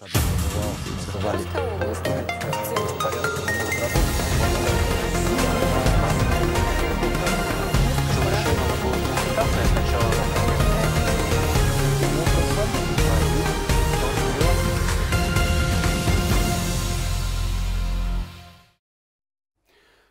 Zabrali.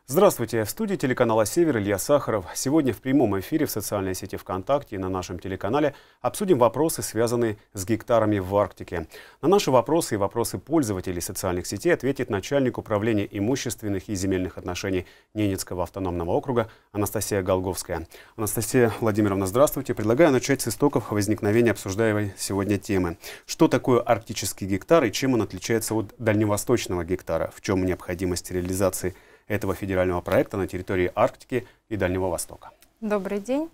Здравствуйте, в студии телеканала «Север» Илья Сахаров. Сегодня в прямом эфире в социальной сети ВКонтакте и на нашем телеканале обсудим вопросы, связанные с гектарами в Арктике. На наши вопросы и вопросы пользователей социальных сетей ответит начальник управления имущественных и земельных отношений Ненецкого автономного округа Анастасия Голговская. Анастасия Владимировна, здравствуйте. Предлагаю начать с истоков возникновения обсуждаемой сегодня темы. Что такое арктический гектар и чем он отличается от дальневосточного гектара? В чем необходимость реализации гектара? этого федерального проекта на территории Арктики и Дальнего Востока. Добрый день.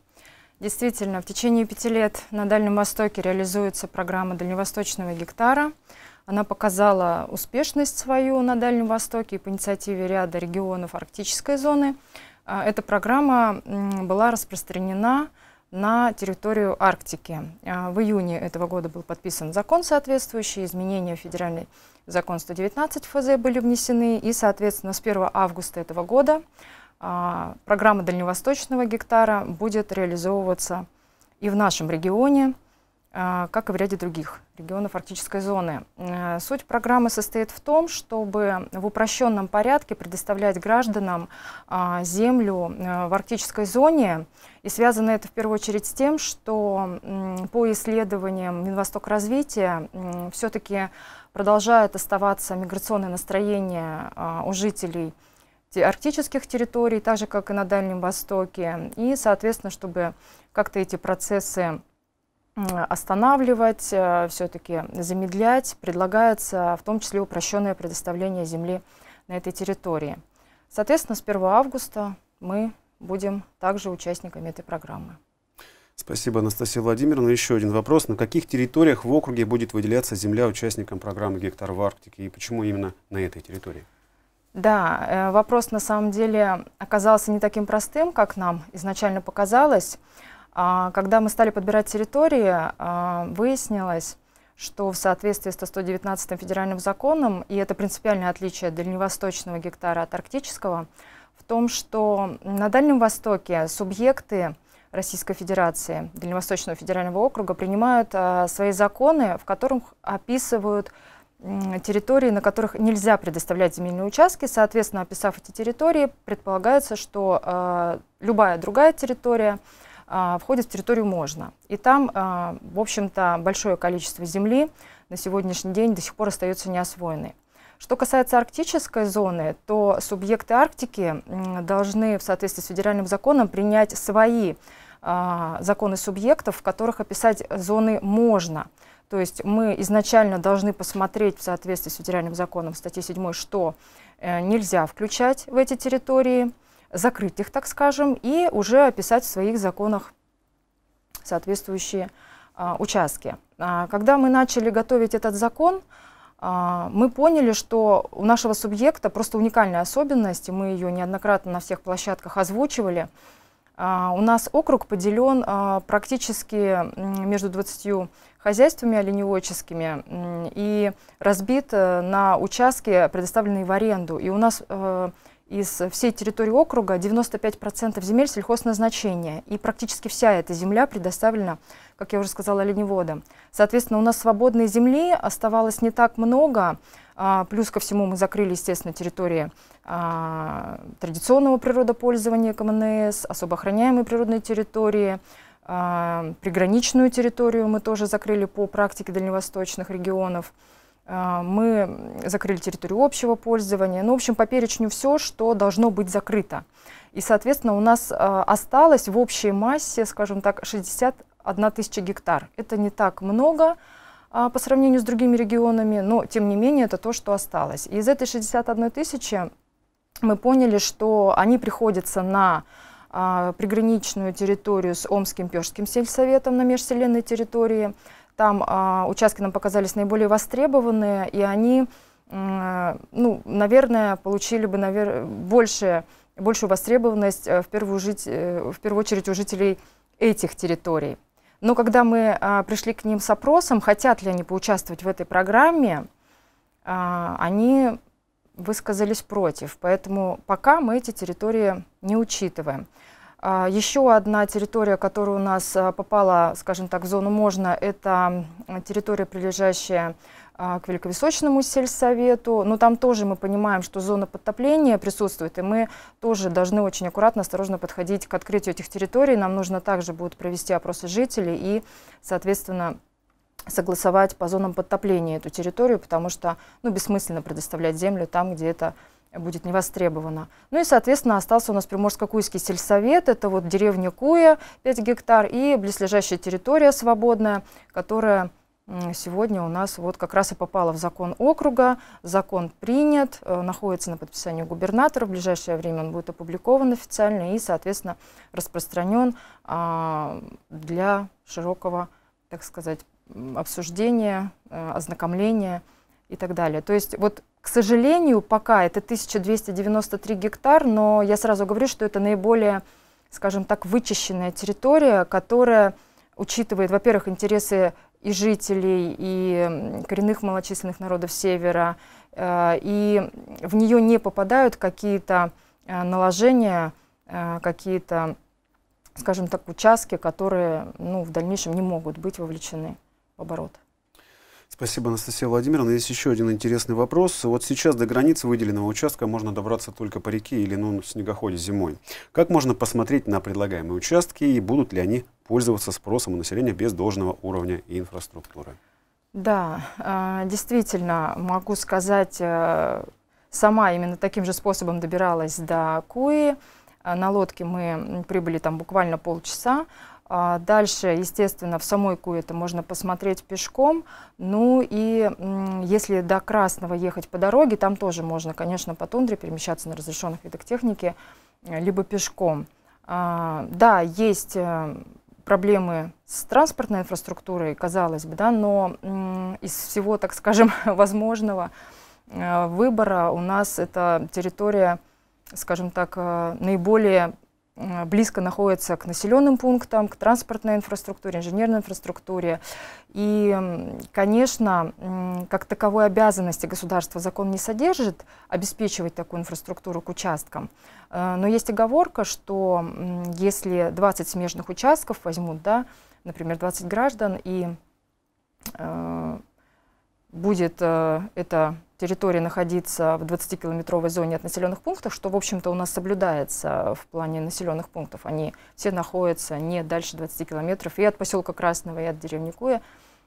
Действительно, в течение пяти лет на Дальнем Востоке реализуется программа дальневосточного гектара. Она показала успешность свою на Дальнем Востоке и по инициативе ряда регионов арктической зоны. А, эта программа была распространена на территорию Арктики. А, в июне этого года был подписан закон соответствующий, изменение федеральной закон 119 ФЗ были внесены, и, соответственно, с 1 августа этого года а, программа дальневосточного гектара будет реализовываться и в нашем регионе, а, как и в ряде других регионов арктической зоны. Э, суть программы состоит в том, чтобы в упрощенном порядке предоставлять гражданам а, землю э, в арктической зоне, и связано это в первую очередь с тем, что по исследованиям Минвосток развития все-таки продолжает оставаться миграционное настроение а, у жителей арктических территорий, так же, как и на Дальнем Востоке. И, соответственно, чтобы как-то эти процессы останавливать, а, все-таки замедлять, предлагается в том числе упрощенное предоставление земли на этой территории. Соответственно, с 1 августа мы будем также участниками этой программы. Спасибо, Анастасия Владимировна. Еще один вопрос. На каких территориях в округе будет выделяться земля участникам программы «Гектар в Арктике» и почему именно на этой территории? Да, э, вопрос на самом деле оказался не таким простым, как нам изначально показалось. А, когда мы стали подбирать территории, э, выяснилось, что в соответствии с 119 федеральным законом, и это принципиальное отличие дальневосточного гектара от арктического, в том, что на Дальнем Востоке субъекты Российской Федерации, Дальневосточного федерального округа, принимают а, свои законы, в которых описывают территории, на которых нельзя предоставлять земельные участки. Соответственно, описав эти территории, предполагается, что а, любая другая территория а, входит в территорию можно. И там, в общем-то, большое количество земли на сегодняшний день до сих пор остается неосвоенной. Что касается арктической зоны, то субъекты Арктики должны в соответствии с федеральным законом принять свои а, законы субъектов, в которых описать зоны можно. То есть мы изначально должны посмотреть в соответствии с федеральным законом статьи 7, что э, нельзя включать в эти территории, закрыть их, так скажем, и уже описать в своих законах соответствующие а, участки. А, когда мы начали готовить этот закон, мы поняли, что у нашего субъекта просто уникальная особенность, и мы ее неоднократно на всех площадках озвучивали – а, у нас округ поделен а, практически между 20 хозяйствами оленеводческими и разбит э, на участки, предоставленные в аренду. И у нас э, из всей территории округа 95% земель сельхозназначения, и практически вся эта земля предоставлена, как я уже сказала, оленеводам. Соответственно, у нас свободной земли оставалось не так много, а, плюс ко всему мы закрыли, естественно, территории а, традиционного природопользования КМНС, особо охраняемые природные территории, а, приграничную территорию мы тоже закрыли по практике дальневосточных регионов. А, мы закрыли территорию общего пользования. Ну, в общем, по перечню все, что должно быть закрыто. И, соответственно, у нас а, осталось в общей массе, скажем так, 61 тысяча гектар. Это не так много а, по сравнению с другими регионами, но, тем не менее, это то, что осталось. И из этой 61 тысячи мы поняли, что они приходятся на приграничную территорию с Омским Пежским сельсоветом на межселенной территории – там а, участки нам показались наиболее востребованные, и они, а, ну, наверное, получили бы навер... больше, большую востребованность э, в первую, жить, э, в первую очередь у жителей этих территорий. Но когда мы а, пришли к ним с опросом, хотят ли они поучаствовать в этой программе, а, они высказались против. Поэтому пока мы эти территории не учитываем. А, еще одна территория, которая у нас а, попала, скажем так, в зону «можно», это территория, прилежащая а, к Великовесочному сельсовету. Но там тоже мы понимаем, что зона подтопления присутствует, и мы тоже должны очень аккуратно, осторожно подходить к открытию этих территорий. Нам нужно также будет провести опросы жителей и, соответственно, согласовать по зонам подтопления эту территорию, потому что ну, бессмысленно предоставлять землю там, где это будет не востребована. Ну и, соответственно, остался у нас Приморско-Куйский сельсовет, это вот деревня Куя, 5 гектар, и близлежащая территория свободная, которая сегодня у нас вот как раз и попала в закон округа, закон принят, э, находится на подписании губернатора, в ближайшее время он будет опубликован официально и, соответственно, распространен а, для широкого, так сказать, обсуждения, э, ознакомления и так далее. То есть вот к сожалению, пока это 1293 гектар, но я сразу говорю, что это наиболее, скажем так, вычищенная территория, которая учитывает, во-первых, интересы и жителей, и коренных малочисленных народов Севера, э, и в нее не попадают какие-то э, наложения, э, какие-то, скажем так, участки, которые ну, в дальнейшем не могут быть вовлечены в оборот. Спасибо, Анастасия Владимировна. Есть еще один интересный вопрос. Вот сейчас до границы выделенного участка можно добраться только по реке или ну, на снегоходе зимой. Как можно посмотреть на предлагаемые участки и будут ли они пользоваться спросом у населения без должного уровня инфраструктуры? Да, а, действительно, могу сказать, э, сама именно таким же способом добиралась до Куи. Э, на лодке мы прибыли там буквально полчаса. А, дальше, естественно, в самой это можно посмотреть пешком. Ну и если до Красного ехать по дороге, там тоже можно, конечно, по тундре перемещаться на разрешенных видах техники, э, либо пешком. А, да, есть э, проблемы с транспортной инфраструктурой, казалось бы, да, но из всего, так скажем, возможного э, выбора у нас эта территория, скажем так, наиболее близко находится к населенным пунктам, к транспортной инфраструктуре, инженерной инфраструктуре. И, конечно, как таковой обязанности государства закон не содержит обеспечивать такую инфраструктуру к участкам. Э, но есть оговорка, что если 20 смежных участков возьмут, да, например, 20 граждан и э, будет э, эта территория находиться в 20-километровой зоне от населенных пунктов, что, в общем-то, у нас соблюдается в плане населенных пунктов. Они все находятся не дальше 20 километров и от поселка Красного, и от деревни Куя,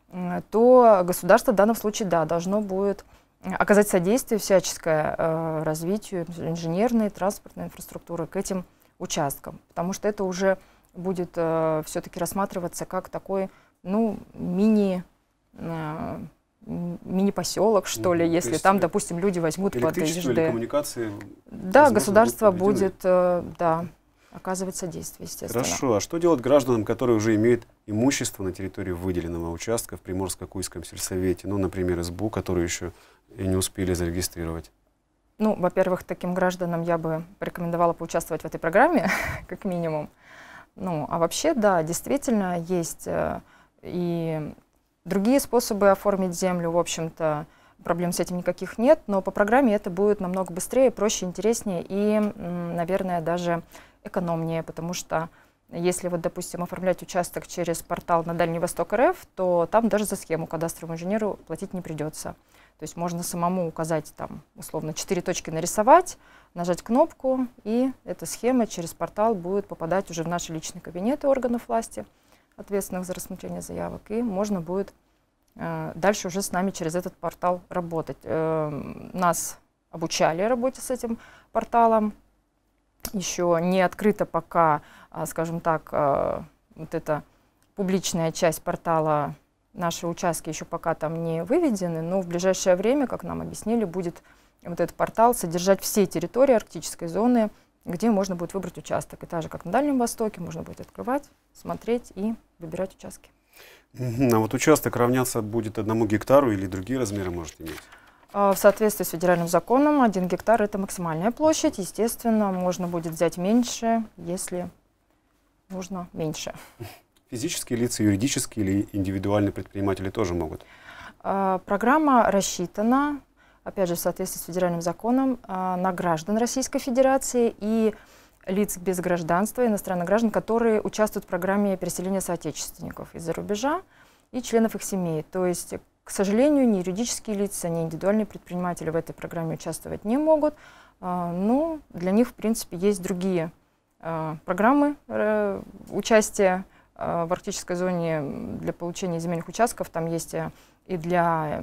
э, то государство в данном случае, да, должно будет оказать содействие всяческое э, развитию инженерной, транспортной инфраструктуры к этим участкам, потому что это уже будет э, все-таки рассматриваться как такой, ну, мини... Э, мини-поселок, что ли, если есть, там, э, допустим, люди возьмут под ИЖД. коммуникации? Да, государство будет, будет э, да, оказывать содействие, естественно. Хорошо. А что делать гражданам, которые уже имеют имущество на территории выделенного участка в Приморско-Куйском сельсовете? Ну, например, СБУ, которую еще и не успели зарегистрировать. Ну, во-первых, таким гражданам я бы рекомендовала поучаствовать в этой программе, как минимум. Ну, а вообще, да, действительно, есть э, и Другие способы оформить землю, в общем-то, проблем с этим никаких нет, но по программе это будет намного быстрее, проще, интереснее и, наверное, даже экономнее, потому что если вот, допустим, оформлять участок через портал на Дальний Восток РФ, то там даже за схему кадастровому инженеру платить не придется. То есть можно самому указать там, условно, четыре точки нарисовать, нажать кнопку, и эта схема через портал будет попадать уже в наши личные кабинеты органов власти ответственных за рассмотрение заявок, и можно будет э, дальше уже с нами через этот портал работать. Э, нас обучали работе с этим порталом, еще не открыто пока, а, скажем так, э, вот эта публичная часть портала, наши участки еще пока там не выведены, но в ближайшее время, как нам объяснили, будет вот этот портал содержать все территории арктической зоны, где можно будет выбрать участок. И так же, как на Дальнем Востоке, можно будет открывать, смотреть и выбирать участки. А вот участок равняться будет одному гектару или другие размеры может иметь? А, в соответствии с федеральным законом, один гектар – это максимальная площадь. Естественно, можно будет взять меньше, если нужно меньше. Физические лица, юридические или индивидуальные предприниматели тоже могут? А, программа рассчитана опять же, в соответствии с федеральным законом, а, на граждан Российской Федерации и лиц без гражданства, иностранных граждан, которые участвуют в программе переселения соотечественников из-за рубежа и членов их семей. То есть, к сожалению, не юридические лица, не индивидуальные предприниматели в этой программе участвовать не могут, а, но ну, для них, в принципе, есть другие а, программы э, участия в арктической зоне для получения земельных участков. Там есть э, и для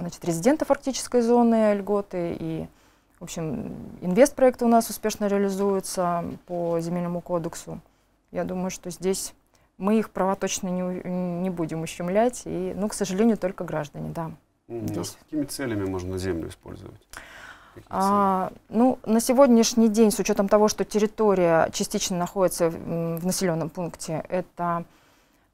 значит, резидентов арктической зоны льготы и в общем, инвестпроекты у нас успешно реализуются по земельному кодексу. Я думаю, что здесь мы их права точно не, не будем ущемлять. И, ну, к сожалению, только граждане, да. Здесь. А с какими целями можно землю использовать? А, ну, на сегодняшний день, с учетом того, что территория частично находится в, в населенном пункте, это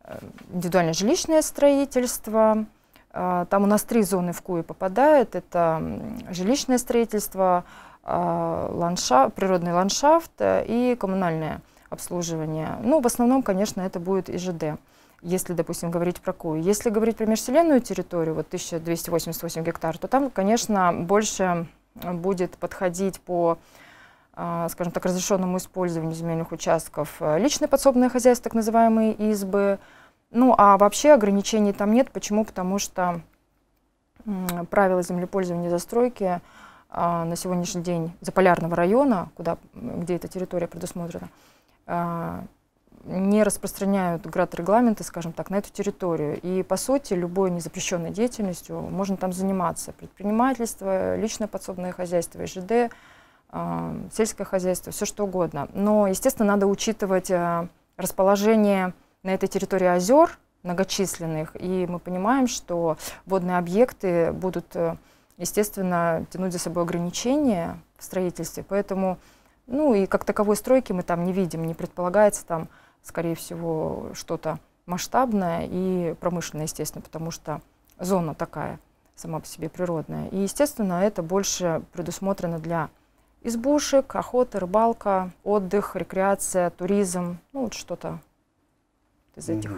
э, индивидуальное жилищное строительство, а, там у нас три зоны в КУИ попадает. Это жилищное строительство, а, ландшафт, природный ландшафт э, и коммунальное обслуживание. Ну, в основном, конечно, это будет ИЖД, если, допустим, говорить про КУИ. Если говорить про межселенную территорию, вот 1288 гектар, то там, конечно, больше будет подходить по а, скажем так, разрешенному использованию земельных участков э, личное подсобное хозяйство, так называемые избы, ну, а вообще ограничений там нет. Почему? Потому что правила землепользования и застройки а, на сегодняшний день заполярного района, куда, где эта территория предусмотрена, а, не распространяют град регламенты, скажем так, на эту территорию. И, по сути, любой незапрещенной деятельностью можно там заниматься. Предпринимательство, личное подсобное хозяйство, ЖД, а, сельское хозяйство, все что угодно. Но, естественно, надо учитывать расположение на этой территории озер многочисленных, и мы понимаем, что водные объекты будут, э, естественно, тянуть за собой ограничения в строительстве, поэтому, ну и как таковой стройки мы там не видим, не предполагается там, скорее всего, что-то масштабное и промышленное, естественно, потому что зона такая сама по себе природная. И, естественно, это больше предусмотрено для избушек, охоты, рыбалка, отдых, рекреация, туризм, ну вот что-то из этих.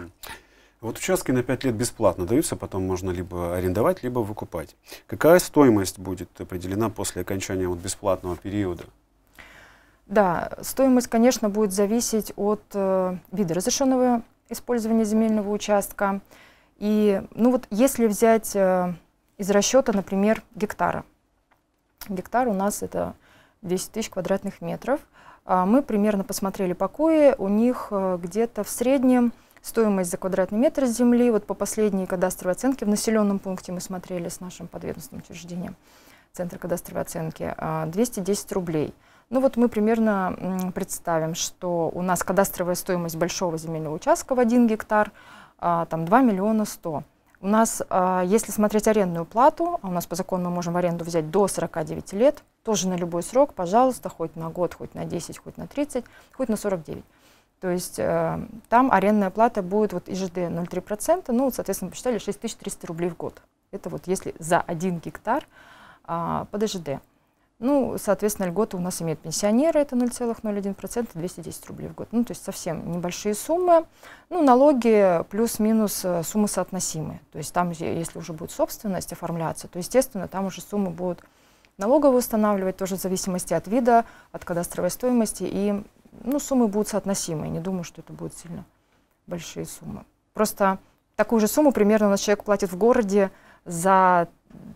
Вот участки на 5 лет бесплатно даются, потом можно либо арендовать, либо выкупать. Какая стоимость будет определена после окончания вот бесплатного периода? Да, стоимость, конечно, будет зависеть от э, вида разрешенного использования земельного участка. И, ну вот, если взять э, из расчета, например, гектара. Гектар у нас это 10 тысяч квадратных метров – а, мы примерно посмотрели покои, у них э, где-то в среднем стоимость за квадратный метр земли, вот по последней кадастровой оценке в населенном пункте мы смотрели с нашим подведомственным учреждением, Центр кадастровой оценки, 210 а, рублей. Ну вот мы примерно представим, что у нас кадастровая стоимость большого земельного участка в 1 гектар, а, там 2 миллиона 100. 000. У нас, а, если смотреть арендную плату, а у нас по закону мы можем в аренду взять до 49 лет, тоже на любой срок, пожалуйста, хоть на год, хоть на 10, хоть на 30, хоть на 49. То есть э, там арендная плата будет вот ИЖД 0,3%, ну, соответственно, посчитали 6300 рублей в год. Это вот если за один гектар а, под ИЖД. Ну, соответственно, льготы у нас имеют пенсионеры, это 0,01%, 210 рублей в год. Ну, то есть совсем небольшие суммы. Ну, налоги плюс-минус э, суммы соотносимые. То есть там, если уже будет собственность оформляться, то, естественно, там уже суммы будут налогово устанавливать, тоже в зависимости от вида, от кадастровой стоимости. И ну, суммы будут соотносимые. Не думаю, что это будут сильно большие суммы. Просто такую же сумму примерно у нас человек платит в городе за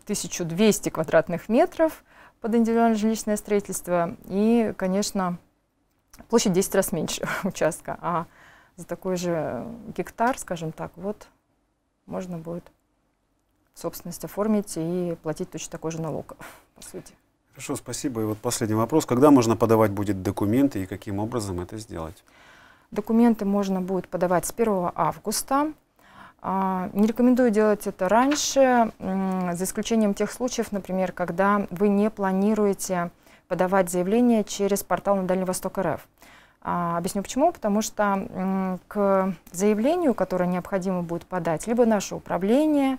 1200 квадратных метров – под индивидуальное жилищное строительство. И, конечно, площадь 10 раз меньше участка. А за такой же гектар, скажем так, вот можно будет собственность оформить и платить точно такой же налог, по сути. Хорошо, спасибо. И вот последний вопрос. Когда можно подавать будет документы и каким образом это сделать? Документы можно будет подавать с 1 августа. А, не рекомендую делать это раньше, за исключением тех случаев, например, когда вы не планируете подавать заявление через портал на Дальний Восток РФ. А, объясню почему. Потому что к заявлению, которое необходимо будет подать, либо наше управление,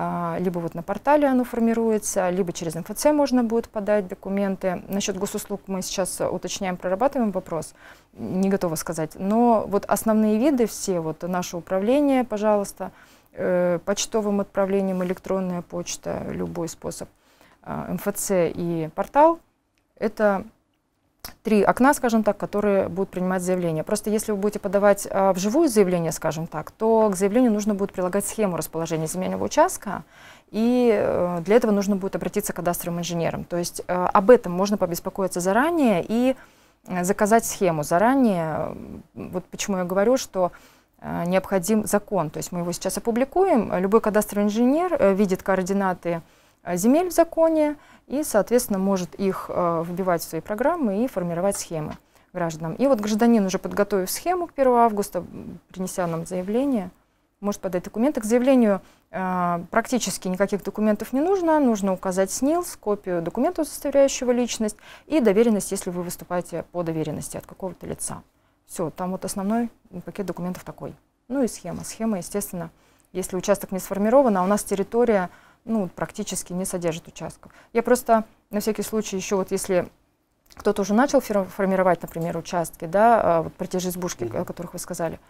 а, либо вот на портале оно формируется, либо через МФЦ можно будет подать документы. Насчет госуслуг мы сейчас уточняем, прорабатываем вопрос, не готова сказать. Но вот основные виды все, вот наше управление, пожалуйста, э, почтовым отправлением, электронная почта, любой способ, МФЦ а, и портал, это три окна, скажем так, которые будут принимать заявление. Просто если вы будете подавать а, вживую заявление, скажем так, то к заявлению нужно будет прилагать схему расположения земельного участка, и а, для этого нужно будет обратиться к кадастровым инженерам. То есть а, об этом можно побеспокоиться заранее и э, заказать схему заранее. Вот почему я говорю, что необходим закон. То есть мы его сейчас опубликуем, любой кадастровый инженер видит координаты Э, земель в законе и, соответственно, может их э, вбивать в свои программы и формировать схемы гражданам. И вот гражданин, уже подготовив схему к 1 августа, принеся нам заявление, может подать документы. К заявлению э, практически никаких документов не нужно. Нужно указать СНИЛС, копию документа, удостоверяющего личность, и доверенность, если вы выступаете по доверенности от какого-то лица. Все, там вот основной пакет документов такой. Ну и схема. Схема, естественно, если участок не сформирован, а у нас территория ну, практически не содержит участков. Я просто на всякий случай еще вот если кто-то уже начал формировать, например, участки, да, а, вот про те же избушки, о которых вы сказали,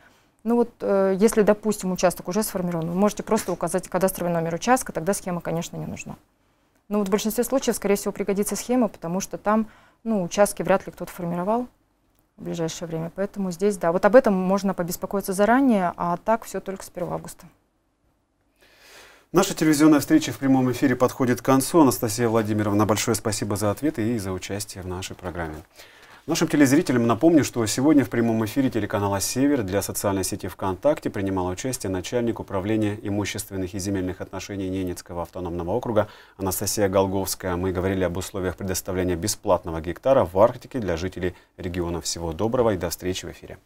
ну вот, э, если, допустим, участок уже сформирован, вы можете просто указать кадастровый номер участка, тогда схема, конечно, не нужна. Но ну вот в большинстве случаев, скорее всего, пригодится схема, потому что там ну, участки вряд ли кто-то формировал в ближайшее время. Поэтому здесь, да, вот об этом можно побеспокоиться заранее, а так все только с 1 августа. Наша телевизионная встреча в прямом эфире подходит к концу. Анастасия Владимировна, большое спасибо за ответы и за участие в нашей программе. Нашим телезрителям напомню, что сегодня в прямом эфире телеканала «Север» для социальной сети ВКонтакте принимал участие начальник управления имущественных и земельных отношений Ненецкого автономного округа Анастасия Голговская. Мы говорили об условиях предоставления бесплатного гектара в Арктике для жителей региона. Всего доброго и до встречи в эфире.